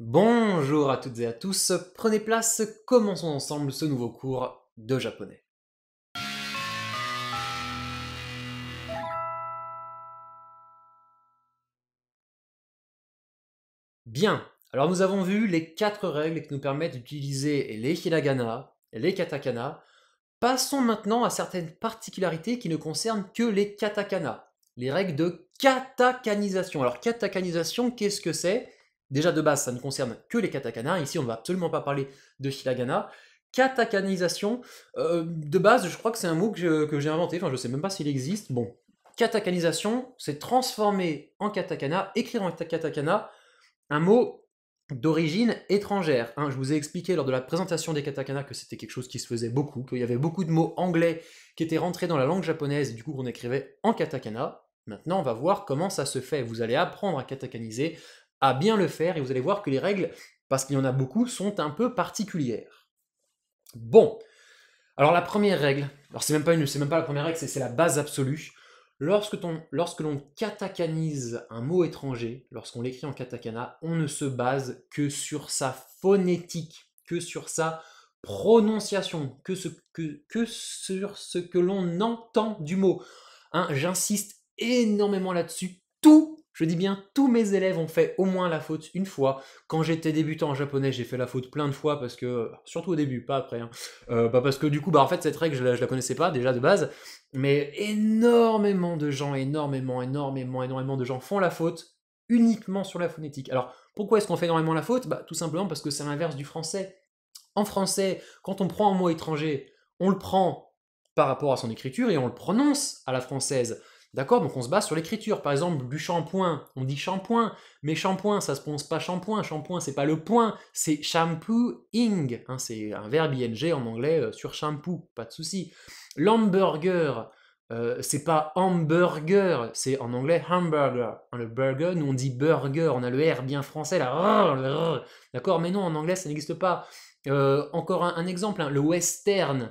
Bonjour à toutes et à tous, prenez place, commençons ensemble ce nouveau cours de japonais. Bien, alors nous avons vu les quatre règles qui nous permettent d'utiliser les hiragana, les katakana. Passons maintenant à certaines particularités qui ne concernent que les katakana, les règles de katakanisation. Alors katakanisation, qu'est-ce que c'est Déjà de base, ça ne concerne que les katakanas. Ici, on ne va absolument pas parler de hiragana. Katakanisation, euh, de base, je crois que c'est un mot que j'ai inventé, enfin je ne sais même pas s'il existe. Bon, katakanisation, c'est transformer en katakana, écrire en katakana un mot d'origine étrangère. Hein. je vous ai expliqué lors de la présentation des katakana que c'était quelque chose qui se faisait beaucoup, qu'il y avait beaucoup de mots anglais qui étaient rentrés dans la langue japonaise du coup qu'on écrivait en katakana. Maintenant, on va voir comment ça se fait. Vous allez apprendre à katakaniser à bien le faire et vous allez voir que les règles, parce qu'il y en a beaucoup, sont un peu particulières. Bon, alors la première règle, alors c'est même pas une, c'est même pas la première règle, c'est la base absolue. Lorsque, l'on katakanise un mot étranger, lorsqu'on l'écrit en katakana, on ne se base que sur sa phonétique, que sur sa prononciation, que, ce, que, que sur ce que l'on entend du mot. Hein, j'insiste énormément là-dessus. Tout je dis bien, tous mes élèves ont fait au moins la faute une fois. Quand j'étais débutant en japonais, j'ai fait la faute plein de fois parce que, surtout au début, pas après, hein. euh, bah, parce que du coup, bah, en fait, cette règle, je la, la connaissais pas déjà de base, mais énormément de gens, énormément, énormément, énormément de gens font la faute uniquement sur la phonétique. Alors, pourquoi est-ce qu'on fait énormément la faute bah, Tout simplement parce que c'est l'inverse du français. En français, quand on prend un mot étranger, on le prend par rapport à son écriture et on le prononce à la française. D'accord Donc on se base sur l'écriture. Par exemple, du shampoing, on dit shampoing, mais shampoing, ça se prononce pas shampoing. Shampoing, c'est pas le point, c'est shampooing. Hein, c'est un verbe ing en anglais euh, sur shampoo, pas de souci. L'hamburger, euh, c'est pas hamburger, c'est en anglais hamburger. Hein, le burger, nous on dit burger, on a le R bien français là. D'accord Mais non, en anglais ça n'existe pas. Euh, encore un, exemple, hein, le western.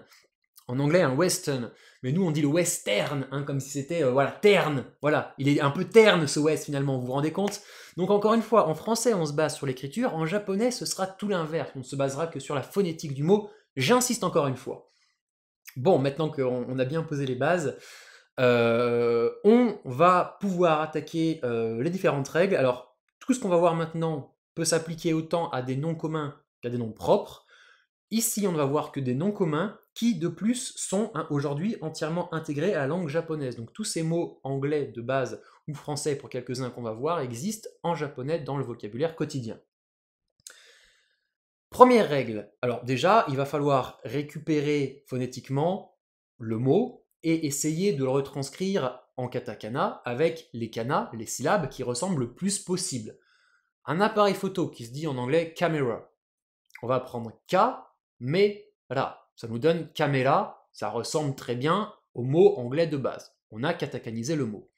En anglais, un western mais nous on dit le western hein, comme si c'était euh, voilà terne, voilà, il est un peu terne ce West finalement, vous vous rendez compte Donc encore une fois, en français on se base sur l'écriture, en japonais ce sera tout l'inverse, on ne se basera que sur la phonétique du mot, j'insiste encore une fois. Bon, maintenant qu'on a bien posé les bases, euh, on va pouvoir attaquer euh, les différentes règles. Alors, tout ce qu'on va voir maintenant peut s'appliquer autant à des noms communs qu'à des noms propres. Ici, on ne va voir que des noms communs, qui de plus sont hein, aujourd'hui entièrement intégrés à la langue japonaise. Donc tous ces mots anglais de base ou français pour quelques-uns qu'on va voir existent en japonais dans le vocabulaire quotidien. Première règle, alors déjà il va falloir récupérer phonétiquement le mot et essayer de le retranscrire en katakana avec les kanas, les syllabes qui ressemblent le plus possible. Un appareil photo qui se dit en anglais camera. On va prendre « mais Ra. Ça nous donne caméla », ça ressemble très bien au mot anglais de base. On a katakanisé le mot.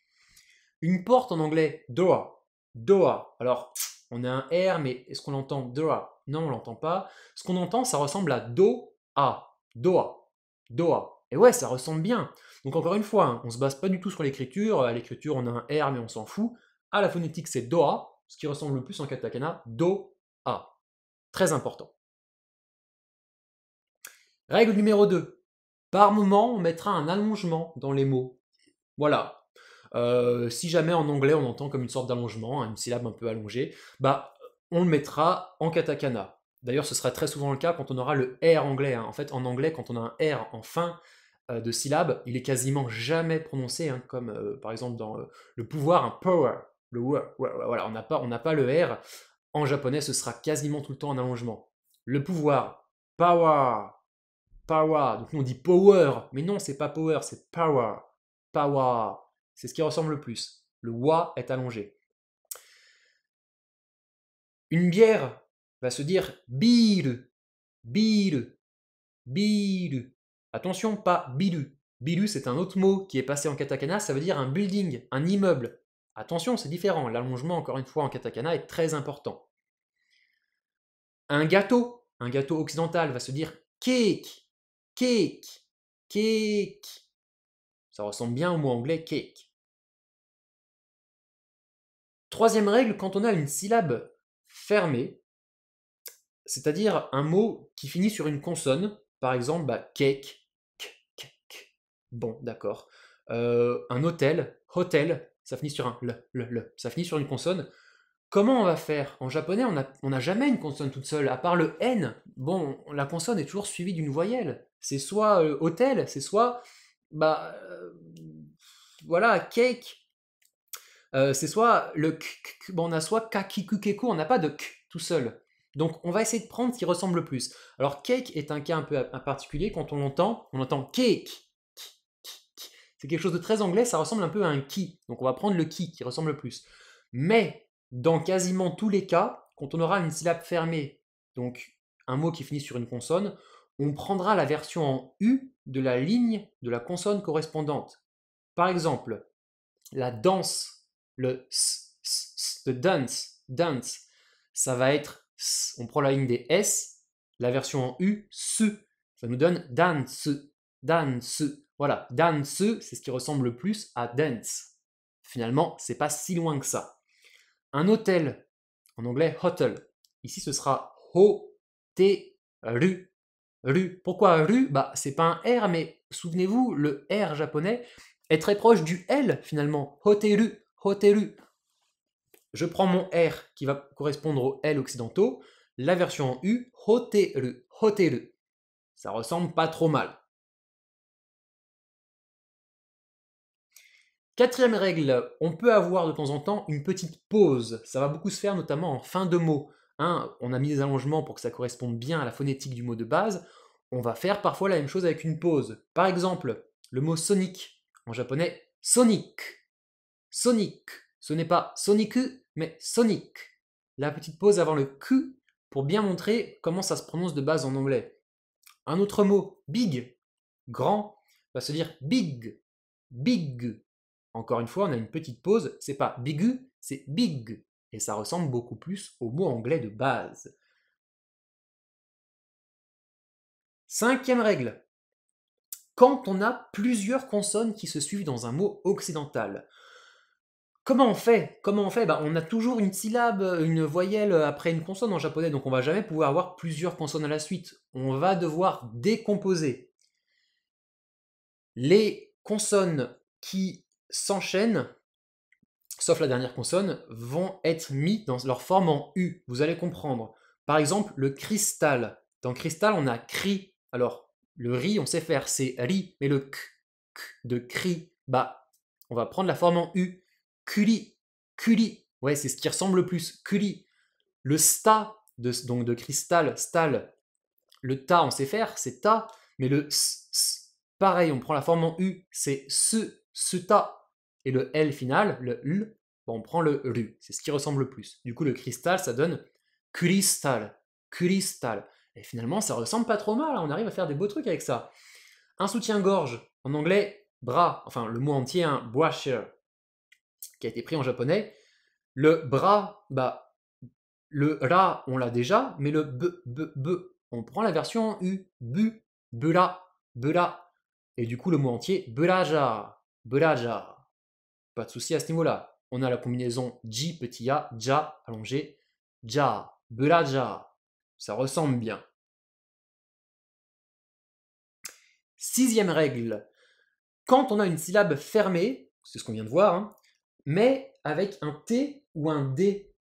Une porte en anglais, doa »,« doa ». Alors, on a un R, mais est-ce qu'on entend doa » Non, on l'entend pas. Ce qu'on entend, ça ressemble à do, a. Doa. Doa. Et ouais, ça ressemble bien. Donc encore une fois, on hein, on se base pas du tout sur l'écriture. À l'écriture, on a un R, mais on s'en fout. À la phonétique, c'est doa, ce qui ressemble le plus en katakana, doa ». Très important. Règle numéro 2. Par moment, on mettra un allongement dans les mots. Voilà. Euh, si jamais en anglais on entend comme une sorte d'allongement, hein, une syllabe un peu allongée, bah on le mettra en katakana. D'ailleurs, ce sera très souvent le cas quand on aura le R anglais. Hein. En fait, en anglais, quand on a un R en fin euh, de syllabe, il est quasiment jamais prononcé, hein, comme euh, par exemple dans le pouvoir, un power, le Voilà, on n'a pas, on pas le R. En japonais, ce sera quasiment tout le temps un allongement. Le pouvoir, power. Power. Donc on dit power, mais non, c'est pas power, c'est power. Power. C'est ce qui ressemble le plus. Le wa est allongé. Une bière va se dire biru. Biru. beer. Attention, pas bilu. Bilu, c'est un autre mot qui est passé en katakana, ça veut dire un building, un immeuble. Attention, c'est différent. L'allongement, encore une fois, en katakana est très important. Un gâteau, un gâteau occidental va se dire cake, Cake. Cake. Ça ressemble bien au mot anglais cake. Troisième règle, quand on a une syllabe fermée, c'est-à-dire un mot qui finit sur une consonne, par exemple bah, cake, Bon, d'accord. Euh, un hôtel, hôtel, ça finit sur un le, le, le, ça finit sur une consonne. Comment on va faire En japonais, on n'a on a jamais une consonne toute seule, à part le N. Bon, la consonne est toujours suivie d'une voyelle. C'est soit hôtel, c'est soit bah voilà cake. c'est soit le bon, on a soit kakikukeko », on n'a pas de k tout seul. Donc on va essayer de prendre ce qui ressemble le plus. Alors cake est un cas un peu particulier. Quand on l'entend, on entend cake. C'est quelque chose de très anglais, ça ressemble un peu à un qui. Donc on va prendre le qui qui ressemble le plus. Mais dans quasiment tous les cas, quand on aura une syllabe fermée, donc un mot qui finit sur une consonne, on prendra la version en U de la ligne de la consonne correspondante. Par exemple, la danse, le s, s, de dance, dance, ça va être s. On prend la ligne des S, la version en U, se, ça nous donne dance, dance. Voilà, dance, c'est ce qui ressemble le plus à dance. Finalement, c'est pas si loin que ça. Un hôtel, en anglais hotel. Ici, ce sera ho t, u Ru. Pourquoi Ru Bah, c'est pas un R, mais souvenez-vous, le R japonais est très proche du L finalement. Hoteru, hoteru. Je prends mon R qui va correspondre au L occidentaux, la version en U, hoteru, hoteru. Ça ressemble pas trop mal. Quatrième règle, on peut avoir de temps en temps une petite pause. Ça va beaucoup se faire notamment en fin de mot. Hein, on a mis des allongements pour que ça corresponde bien à la phonétique du mot de base, on va faire parfois la même chose avec une pause. Par exemple, le mot sonic, en japonais, sonic. Sonic. Ce n'est pas soniku, mais sonic. La petite pause avant le Q pour bien montrer comment ça se prononce de base en anglais. Un autre mot, big, grand, va se dire big, big. Encore une fois, on a une petite pause, c'est pas bigu, c'est big et ça ressemble beaucoup plus au mot anglais de base. Cinquième règle. Quand on a plusieurs consonnes qui se suivent dans un mot occidental, comment on fait Comment on fait bah, On a toujours une syllabe, une voyelle après une consonne en japonais, donc on va jamais pouvoir avoir plusieurs consonnes à la suite. On va devoir décomposer les consonnes qui s'enchaînent sauf la dernière consonne, vont être mis dans leur forme en U. Vous allez comprendre. Par exemple, le cristal. Dans cristal, on a cri. Alors, le ri, on sait faire, c'est ri, mais le k, de cri, bah, on va prendre la forme en U. Culi, culi. Ouais, c'est ce qui ressemble le plus. Culi. Le sta, de, donc de cristal, stal. Le ta, on sait faire, c'est ta, mais le s, pareil, on prend la forme en U, c'est ce, ce ta, et le L final, le L, on prend le RU, c'est ce qui ressemble le plus. Du coup, le cristal, ça donne cristal, cristal. Et finalement, ça ressemble pas trop mal, hein, on arrive à faire des beaux trucs avec ça. Un soutien-gorge, en anglais, bras, enfin le mot entier, un hein, qui a été pris en japonais. Le bras, bah, le ra, on l'a déjà, mais le b, b, b, on prend la version u, bu, bela, bela. Et du coup, le mot entier, belaja, belaja. Pas de souci à ce niveau-là. On a la combinaison j petit a, ja allongé, ja, belaja. Ça ressemble bien. Sixième règle. Quand on a une syllabe fermée, c'est ce qu'on vient de voir, hein, mais avec un T ou un D.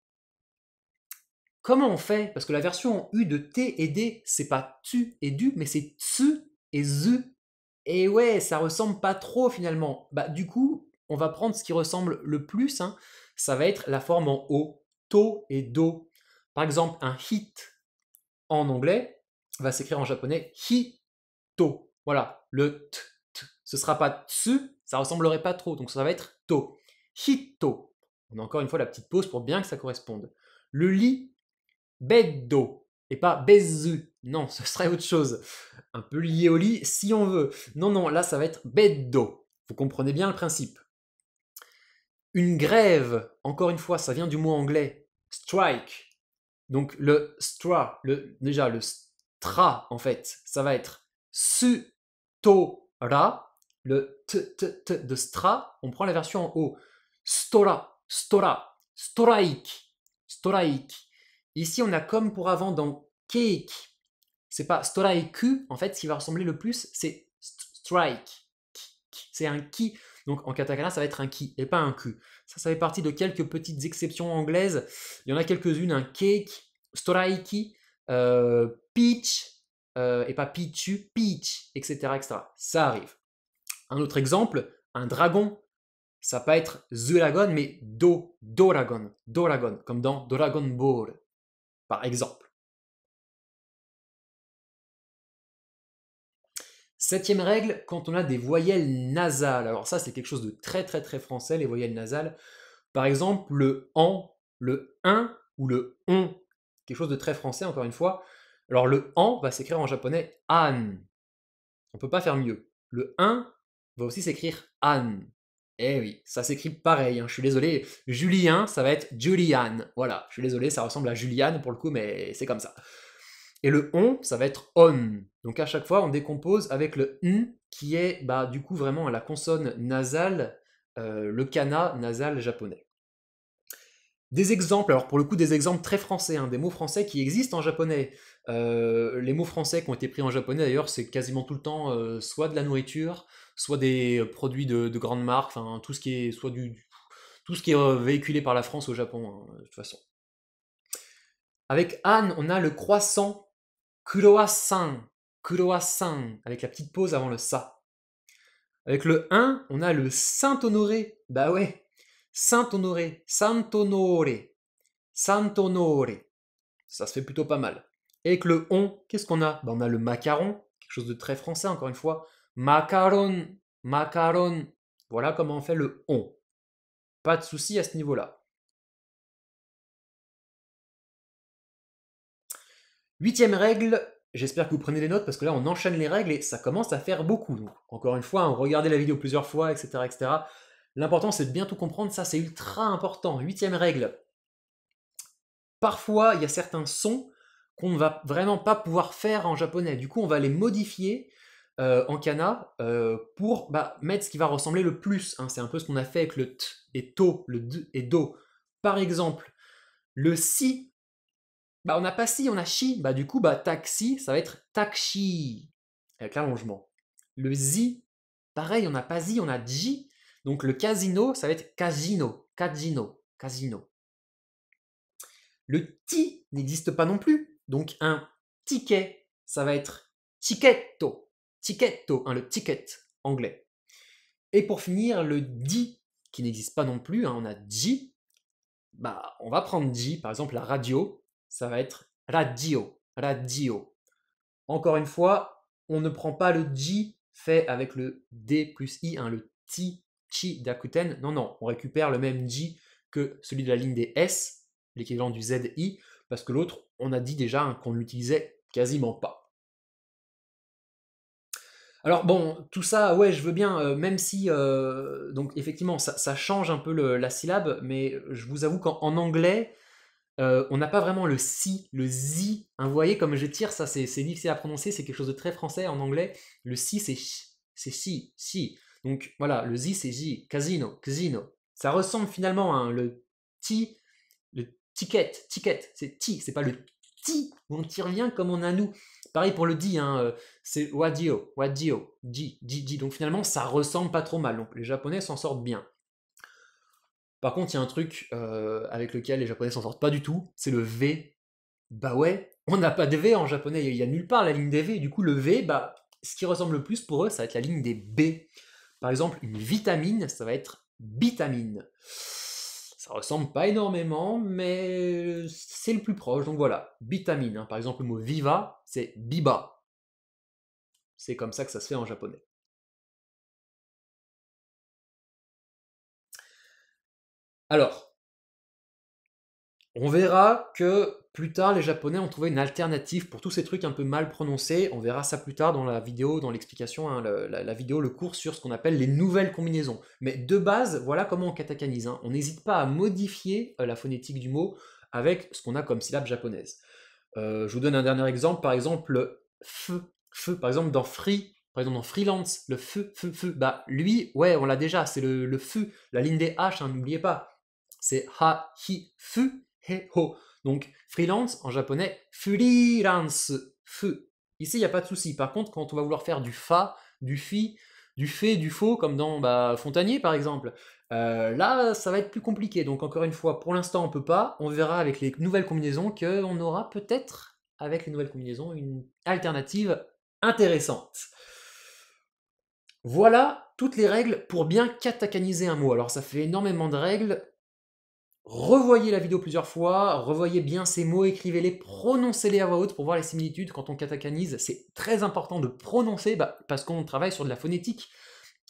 Comment on fait Parce que la version U de T et D, c'est pas tu et du, mais c'est tsu et zu. Et ouais, ça ressemble pas trop finalement. Bah du coup, on va prendre ce qui ressemble le plus, hein, ça va être la forme en O, to et do. Par exemple, un hit en anglais va s'écrire en japonais hito. Voilà, le t, ce sera pas tsu, ça ressemblerait pas trop, donc ça va être to. Hito. On a encore une fois la petite pause pour bien que ça corresponde. Le lit, beddo, et pas bezu. Non, ce serait autre chose. Un peu lié au lit si on veut. Non, non, là ça va être beddo. Vous comprenez bien le principe. Une grève, encore une fois, ça vient du mot anglais, strike. Donc le stra, le, déjà le stra en fait, ça va être su-to-ra. le t, t, de stra, on prend la version en haut. Stora, stora, strike, strike. Ici on a comme pour avant dans cake. C'est pas strike, en fait, ce qui va ressembler le plus, c'est strike. C'est un qui donc en katakana, ça va être un ki et pas un ku. Ça, ça fait partie de quelques petites exceptions anglaises. Il y en a quelques-unes, un cake, storaiki, euh, peach, euh, et pas pichu, peach, etc., etc. Ça arrive. Un autre exemple, un dragon. Ça peut être dragon, mais Do, Doragon, Doragon, comme dans Dragon Ball, par exemple. Septième règle, quand on a des voyelles nasales. Alors ça, c'est quelque chose de très très très français, les voyelles nasales. Par exemple, le en, le un ou le on. Quelque chose de très français, encore une fois. Alors le en va s'écrire en japonais an. On peut pas faire mieux. Le un va aussi s'écrire an. Eh oui, ça s'écrit pareil, hein. je suis désolé. Julien, ça va être Julian. Voilà, je suis désolé, ça ressemble à Julian pour le coup, mais c'est comme ça. Et le on, ça va être on. Donc à chaque fois, on décompose avec le n qui est bah, du coup vraiment la consonne nasale, euh, le kana nasal japonais. Des exemples, alors pour le coup des exemples très français, hein, des mots français qui existent en japonais. Euh, les mots français qui ont été pris en japonais d'ailleurs, c'est quasiment tout le temps euh, soit de la nourriture, soit des produits de, grandes marques, enfin tout ce qui est soit du, tout ce qui est véhiculé par la France au Japon hein, de toute façon. Avec an », on a le croissant croissant, croissant, avec la petite pause avant le sa. Avec le 1, on a le Saint-Honoré. Bah ouais, Saint-Honoré, Saint-Honoré, Saint-Honoré. Ça se fait plutôt pas mal. Et avec le on, qu'est-ce qu'on a bah, On a le macaron, quelque chose de très français encore une fois. Macaron, macaron. Voilà comment on fait le on. Pas de souci à ce niveau-là. Huitième règle, j'espère que vous prenez des notes parce que là on enchaîne les règles et ça commence à faire beaucoup. encore une fois, on hein, regardez la vidéo plusieurs fois, etc. etc. L'important c'est de bien tout comprendre, ça c'est ultra important. Huitième règle, parfois il y a certains sons qu'on ne va vraiment pas pouvoir faire en japonais. Du coup, on va les modifier euh, en kana euh, pour bah, mettre ce qui va ressembler le plus. Hein. C'est un peu ce qu'on a fait avec le t et to, le d et do. Par exemple, le si bah, on n'a pas si, on a chi. Bah, du coup, bah, taxi, ça va être taxi, avec l'allongement. Le zi, pareil, on n'a pas zi, on a ji. Donc, le casino, ça va être casino, casino, casino. Le ti n'existe pas non plus. Donc, un ticket, ça va être ticketto, ticketto, hein, le ticket anglais. Et pour finir, le di, qui n'existe pas non plus, hein, on a ji. Bah, on va prendre ji, par exemple, la radio, ça va être radio, radio. Encore une fois, on ne prend pas le J fait avec le D plus I, hein, le ti chi d'Akuten. Non, non, on récupère le même J que celui de la ligne des S, l'équivalent du ZI, parce que l'autre, on a dit déjà hein, qu'on ne l'utilisait quasiment pas. Alors bon, tout ça, ouais, je veux bien, euh, même si, euh, donc effectivement, ça, change un peu la syllabe, mais je vous avoue qu'en anglais, euh, on n'a pas vraiment le si, le zi. Hein, vous voyez, comme je tire, ça c'est difficile à prononcer, c'est quelque chose de très français en anglais. Le si, c'est c'est si, si. Donc voilà, le zi, c'est zi. casino, casino. Ça ressemble finalement à le ti, le ticket, ticket, c'est ti, c'est pas le ti, on tire bien comme on a nous. Pareil pour le di, hein, euh, c'est wadio, wadio, di, di, di. Donc finalement, ça ressemble pas trop mal. Donc les japonais s'en sortent bien. Par contre, il y a un truc euh, avec lequel les japonais s'en sortent pas du tout, c'est le V. Bah ouais, on n'a pas de V en japonais, il n'y a nulle part la ligne des V, du coup le V, bah, ce qui ressemble le plus pour eux, ça va être la ligne des B. Par exemple, une vitamine, ça va être vitamine. Ça ressemble pas énormément, mais c'est le plus proche, donc voilà, vitamine. Hein. Par exemple, le mot viva, c'est biba. C'est comme ça que ça se fait en japonais. Alors, on verra que plus tard, les Japonais ont trouvé une alternative pour tous ces trucs un peu mal prononcés. On verra ça plus tard dans la vidéo, dans l'explication, hein, la, vidéo, le cours sur ce qu'on appelle les nouvelles combinaisons. Mais de base, voilà comment on catacanise. Hein. On n'hésite pas à modifier euh, la phonétique du mot avec ce qu'on a comme syllabe japonaise. Euh, je vous donne un dernier exemple, par exemple, feu, feu. par exemple dans free, par exemple dans freelance, le feu, feu, bah lui, ouais, on l'a déjà, c'est le, feu. la ligne des h, hein, n'oubliez pas, c'est ha, hi, fu, he, ho. Donc freelance en japonais, freelance, fu. Ici, il n'y a pas de souci. Par contre, quand on va vouloir faire du fa, du fi, du fait, du faux, comme dans bah, Fontanier par exemple, euh, là, ça va être plus compliqué. Donc encore une fois, pour l'instant, on peut pas. On verra avec les nouvelles combinaisons qu'on aura peut-être, avec les nouvelles combinaisons, une alternative intéressante. Voilà toutes les règles pour bien katakaniser un mot. Alors ça fait énormément de règles. Revoyez la vidéo plusieurs fois, revoyez bien ces mots, écrivez-les, prononcez-les à voix haute pour voir les similitudes. Quand on katakanise, c'est très important de prononcer bah, parce qu'on travaille sur de la phonétique,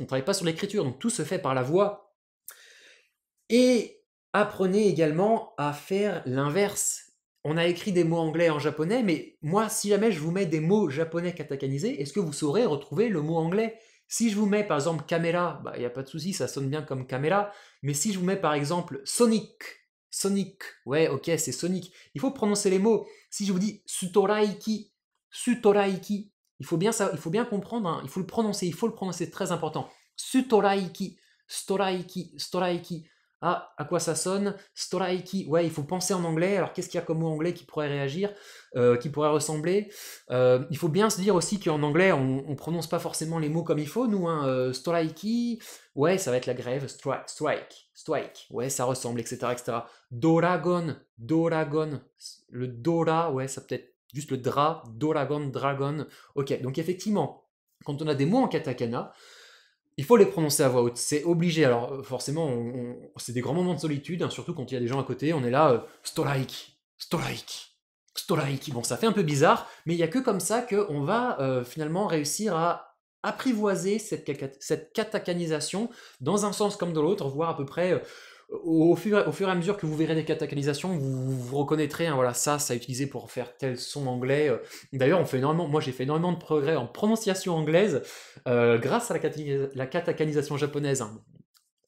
on ne travaille pas sur l'écriture, donc tout se fait par la voix. Et apprenez également à faire l'inverse. On a écrit des mots anglais en japonais, mais moi, si jamais je vous mets des mots japonais katakanisés, est-ce que vous saurez retrouver le mot anglais si je vous mets par exemple caméra, bah, il n'y a pas de souci, ça sonne bien comme caméra. Mais si je vous mets par exemple Sonic, Sonic, ouais, ok, c'est Sonic. Il faut prononcer les mots. Si je vous dis Sutoraiki, Sutoraiki, il faut bien, ça, il faut bien comprendre, hein, il faut le prononcer, il faut le prononcer, très important. Sutoraiki, Storaiki, Storaiki. Ah, à quoi ça sonne Strikey. Ouais, il faut penser en anglais. Alors, qu'est-ce qu'il y a comme mot anglais qui pourrait réagir, euh, qui pourrait ressembler euh, Il faut bien se dire aussi qu'en anglais, on ne prononce pas forcément les mots comme il faut, nous. Hein. Euh, ouais, ça va être la grève. strike. Strike. Ouais, ça ressemble, etc. etc. Doragon. Doragon. Le Dora, ouais, ça peut être juste le Dra. Doragon, Dragon. Ok, donc effectivement, quand on a des mots en katakana, il faut les prononcer à voix haute, c'est obligé. Alors euh, forcément, c'est des grands moments de solitude, hein, surtout quand il y a des gens à côté, on est là, euh, Stolaïque stolaik, stolaik, Bon, ça fait un peu bizarre, mais il n'y a que comme ça qu'on va euh, finalement réussir à apprivoiser cette, cette, catacanisation dans un sens comme dans l'autre, voire à peu près au fur, et à mesure que vous verrez des catacalisations, vous, vous reconnaîtrez, hein, voilà, ça, ça a utilisé pour faire tel son anglais. Euh, d'ailleurs, on fait moi j'ai fait énormément de progrès en prononciation anglaise euh, grâce à la, catacalisation japonaise. Hein.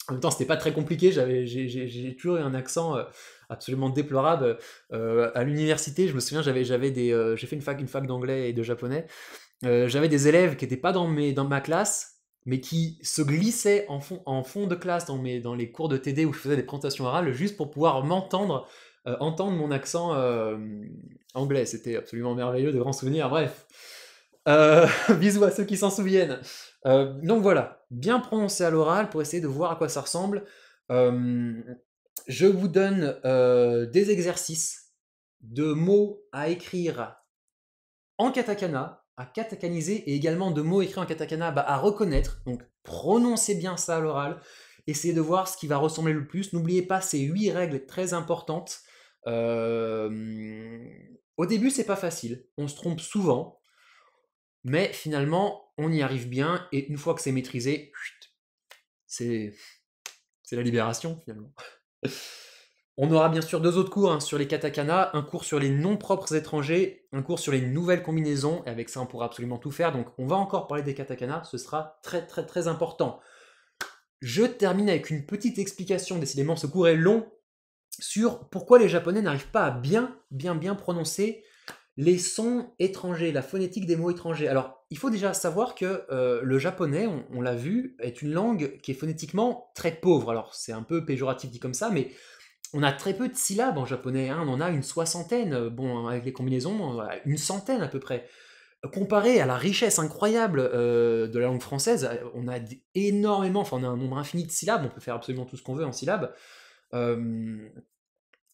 En même temps, c'était pas très compliqué, j'ai toujours eu un accent euh, absolument déplorable. à l'université, je me souviens, j'avais j'ai fait une fac, une fac d'anglais et de japonais. j'avais des élèves qui n'étaient pas dans, mes, dans ma classe, mais qui se glissait en fond, de classe dans, les cours de TD où je faisais des présentations orales juste pour pouvoir m'entendre, euh, entendre mon accent euh, anglais. C'était absolument merveilleux, de grands souvenirs, bref. Euh, bisous à ceux qui s'en souviennent. donc voilà, bien prononcé à l'oral pour essayer de voir à quoi ça ressemble. je vous donne des exercices de mots à écrire en katakana catacaniser et également de mots écrits en katakana bah, à reconnaître. Donc prononcez bien ça à l'oral. Essayez de voir ce qui va ressembler le plus. N'oubliez pas ces huit règles très importantes. Euh, au début, c'est pas facile. On se trompe souvent. Mais finalement, on y arrive bien. Et une fois que c'est maîtrisé, c'est la libération finalement. On aura bien sûr deux autres cours hein, sur les katakana, un cours sur les noms propres étrangers, un cours sur les nouvelles combinaisons, et avec ça on pourra absolument tout faire, donc on va encore parler des katakana, ce sera très très très important. Je termine avec une petite explication, décidément ce cours est long, sur pourquoi les japonais n'arrivent pas à bien bien bien prononcer les sons étrangers, la phonétique des mots étrangers. Alors il faut déjà savoir que euh, le japonais, on l'a vu, est une langue qui est phonétiquement très pauvre, alors c'est un peu péjoratif dit comme ça, mais on a très peu de syllabes en japonais, hein. on en a une soixantaine, euh, bon, hein, avec les combinaisons, une centaine à peu près. Comparé à la richesse incroyable euh, de la langue française, euh, on a énormément, enfin on a un nombre infini de syllabes, on peut faire absolument tout ce qu'on veut en syllabes.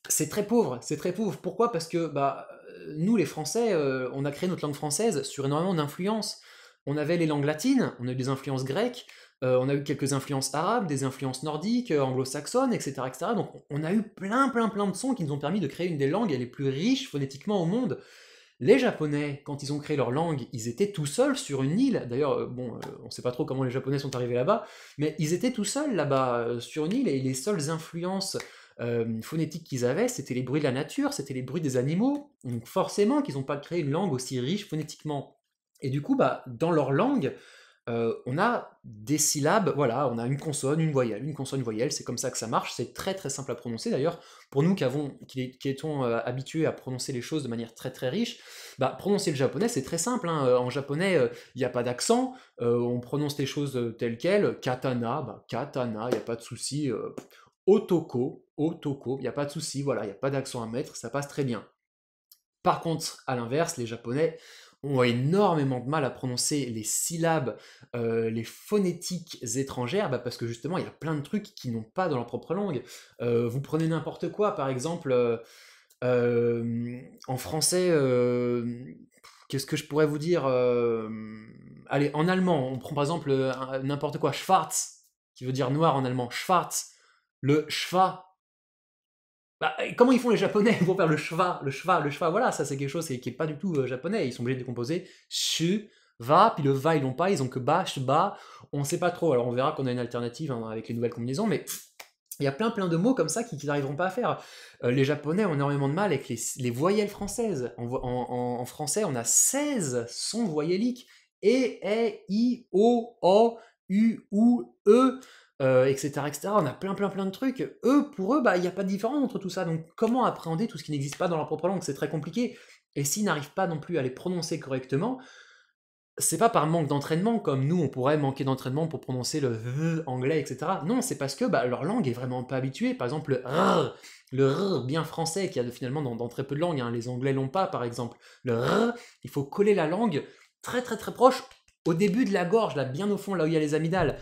c'est très pauvre, c'est très pauvre. Pourquoi Parce que bah, nous les Français, on a créé notre langue française sur énormément d'influences. On avait les langues latines, on a eu des influences grecques, euh, on a eu quelques influences arabes, des influences nordiques, euh, anglo-saxonnes, etc., etc. Donc on a eu plein, plein, plein de sons qui nous ont permis de créer une des langues les plus riches phonétiquement au monde. Les Japonais, quand ils ont créé leur langue, ils étaient tout seuls sur une île. D'ailleurs, euh, bon, on ne sait pas trop comment les Japonais sont arrivés là-bas, mais ils étaient tout seuls là-bas sur une île et les seules influences phonétiques qu'ils avaient, c'était les bruits de la nature, c'était les bruits des animaux. Donc forcément qu'ils n'ont pas créé une langue aussi riche phonétiquement. Et du coup, bah, dans leur langue, euh, on a des syllabes, voilà, on a une consonne, une voyelle, une consonne, une voyelle, c'est comme ça que ça marche, c'est très très simple à prononcer d'ailleurs. Pour nous qui, avons, qui, étions euh, habitués à prononcer les choses de manière très très riche, bah, prononcer le japonais c'est très simple, hein. euh, en japonais il n'y a pas d'accent, on prononce les choses telles quelles, katana, bah, katana, il n'y a pas de souci, otoko, otoko, il n'y a pas de souci, voilà, il n'y a pas d'accent à mettre, ça passe très bien. Par contre, à l'inverse, les japonais, a énormément de mal à prononcer les syllabes, euh, les phonétiques étrangères, bah, parce que justement, il y a plein de trucs qui n'ont pas dans leur propre langue. Euh, vous prenez n'importe quoi, par exemple, euh, en français, qu'est-ce que je pourrais vous dire Allez, en allemand, on prend par exemple n'importe quoi, Schwarz, qui veut dire noir en allemand, Schwarz. Le schwa bah, comment ils font les japonais pour faire le cheval, le cheval, le cheval Voilà, ça c'est quelque chose qui n'est pas du tout euh, japonais. Ils sont obligés de décomposer su, va, puis le va ils l'ont pas, ils ont que ba, ba. On ne sait pas trop. Alors on verra qu'on a une alternative hein, avec les nouvelles combinaisons, mais il y a plein plein de mots comme ça qu'ils n'arriveront pas à faire. Euh, les japonais ont énormément de mal avec les, voyelles françaises. En, français, on a 16 sons voyelliques. E, E, I, O, O, U, U, E etc., euh, etc. On a plein, plein, plein de trucs. Eux, pour eux, bah, il n'y a pas de différence entre tout ça. Donc, comment appréhender tout ce qui n'existe pas dans leur propre langue C'est très compliqué. Et s'ils n'arrivent pas non plus à les prononcer correctement, c'est pas par manque d'entraînement, comme nous, on pourrait manquer d'entraînement pour prononcer le v anglais, etc. Non, c'est parce que bah, leur langue est vraiment pas habituée. Par exemple, le r, le r bien français, qui a finalement dans, très peu de langues. Hein. Les anglais l'ont pas, par exemple. Le r, il faut coller la langue très, très, très proche au début de la gorge, là, bien au fond, là où il y a les amygdales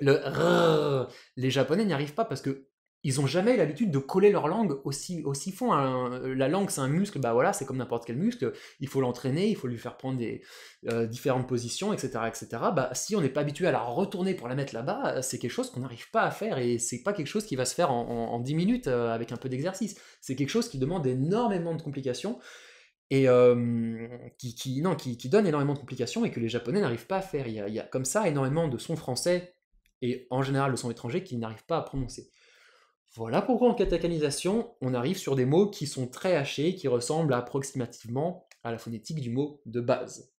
le les Japonais n'y arrivent pas parce que ils ont jamais l'habitude de coller leur langue aussi aussi fond. Hein. Euh, la langue, c'est un muscle, bah voilà, c'est comme n'importe quel muscle. Il faut l'entraîner, il faut lui faire prendre des euh, différentes positions, etc., etc. Bah si on n'est pas habitué à la retourner pour la mettre là-bas, euh, c'est quelque chose qu'on n'arrive pas à faire et c'est pas quelque chose qui va se faire en, 10 minutes avec un peu d'exercice. C'est quelque chose qui demande énormément de complications et qui, non, qui, donne énormément de complications et que les Japonais n'arrivent pas à faire. Il y, a, il y a comme ça énormément de sons français et en général le son étranger qu'ils n'arrivent pas à prononcer. Voilà pourquoi en catacanisation, on arrive sur des mots qui sont très hachés, qui ressemblent approximativement à la phonétique du mot de base.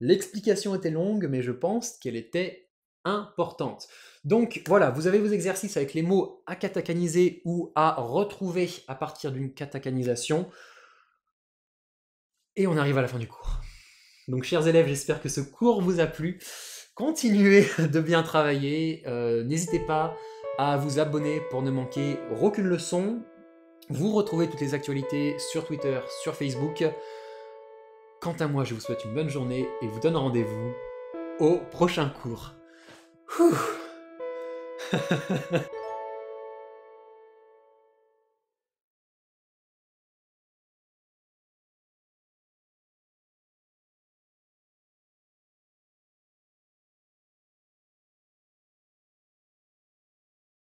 L'explication était longue, mais je pense qu'elle était importante. Donc voilà, vous avez vos exercices avec les mots à catacaniser ou à retrouver à partir d'une catacanisation. Et on arrive à la fin du cours. Donc chers élèves, j'espère que ce cours vous a plu continuez de bien travailler. Euh, n'hésitez pas à vous abonner pour ne manquer aucune leçon. Vous retrouvez toutes les actualités sur Twitter, sur Facebook. Quant à moi, je vous souhaite une bonne journée et vous donne rendez-vous au prochain cours.